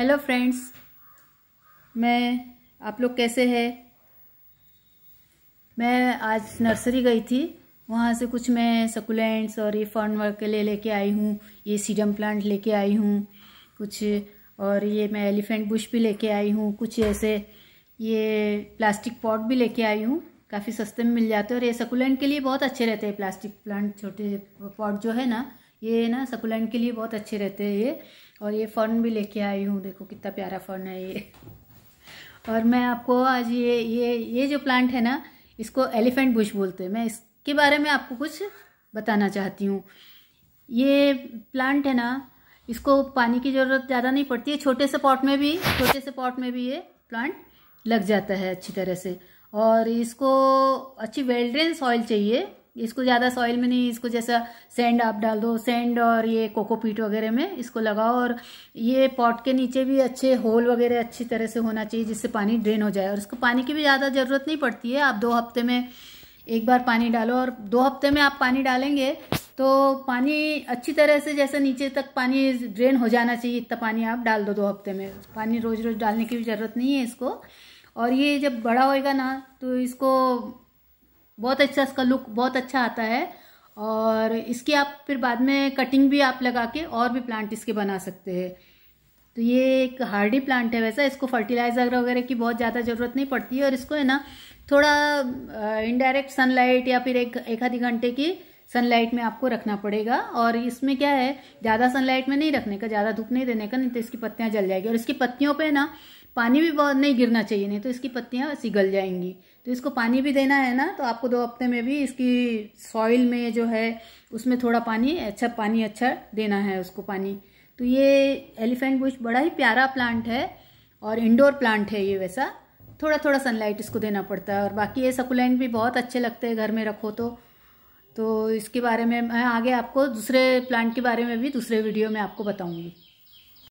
hello friends मैं आप लोग कैसे हैं मैं आज नर्सरी गई थी वहाँ से कुछ मैं सकुलेंट्स और ये फर्न वर्क के लिए लेके आई हूँ ये सीडम प्लांट लेके आई हूँ कुछ और ये मैं एलिफेंट बुश भी लेके आई हूँ कुछ ऐसे ये प्लास्टिक पॉट भी लेके आई हूँ काफ़ी सस्ते में मिल जाते हैं और ये सकुलेंट के लिए बहुत अच्छे रहते हैं प्लास्टिक प्लांट छोटे पॉट जो है ना ये ना सकुलेंट के लिए बहुत अच्छे रहते हैं ये और ये फर्न भी लेके आई हूँ देखो कितना प्यारा फर्न है ये और मैं आपको आज ये ये ये जो प्लांट है ना इसको एलिफेंट बुश बोलते हैं मैं इसके बारे में आपको कुछ बताना चाहती हूँ ये प्लांट है ना इसको पानी की ज़रूरत ज़्यादा नहीं पड़ती है छोटे से पॉट में भी छोटे से पॉट में भी ये प्लांट लग जाता है अच्छी तरह से और इसको अच्छी वेल्ड्रेन सॉइल चाहिए इसको ज़्यादा सॉइल में नहीं इसको जैसा सेंड आप डाल दो सेंड और ये कोकोपीट वगैरह में इसको लगाओ और ये पॉट के नीचे भी अच्छे होल वगैरह अच्छी तरह से होना चाहिए जिससे पानी ड्रेन हो जाए और इसको पानी की भी ज़्यादा ज़रूरत नहीं पड़ती है आप दो हफ्ते में एक बार पानी डालो और दो हफ्ते में आप पानी डालेंगे तो पानी अच्छी तरह से जैसे नीचे तक पानी ड्रेन हो जाना चाहिए इतना पानी आप डाल दो दो हफ्ते में पानी रोज़ रोज़ डालने की भी ज़रूरत नहीं है इसको और ये जब बड़ा होएगा ना तो इसको बहुत अच्छा इसका लुक बहुत अच्छा आता है और इसकी आप फिर बाद में कटिंग भी आप लगा के और भी प्लांट इसके बना सकते हैं तो ये एक हार्डी प्लांट है वैसा इसको फर्टिलाइज़र वगैरह की बहुत ज़्यादा ज़रूरत नहीं पड़ती है और इसको है ना थोड़ा इनडायरेक्ट सनलाइट या फिर एक एक आधे घंटे की सनलाइट में आपको रखना पड़ेगा और इसमें क्या है ज़्यादा सनलाइट में नहीं रखने का ज़्यादा धूप नहीं देने का नहीं तो इसकी पत्तियाँ जल जाएगी और इसकी पत्तियों पर ना पानी भी बहुत नहीं गिरना चाहिए नहीं तो इसकी पत्तियाँ सिगल जाएंगी तो इसको पानी भी देना है ना तो आपको दो हफ्ते में भी इसकी सॉइल में जो है उसमें थोड़ा पानी अच्छा पानी अच्छा देना है उसको पानी तो ये एलिफेंट बुश बड़ा ही प्यारा प्लांट है और इंडोर प्लांट है ये वैसा थोड़ा थोड़ा सनलाइट इसको देना पड़ता है और बाकी ये सकुलेंट भी बहुत अच्छे लगते हैं घर में रखो तो तो इसके बारे में मैं आगे आपको दूसरे प्लांट के बारे में भी दूसरे वीडियो में आपको बताऊंगी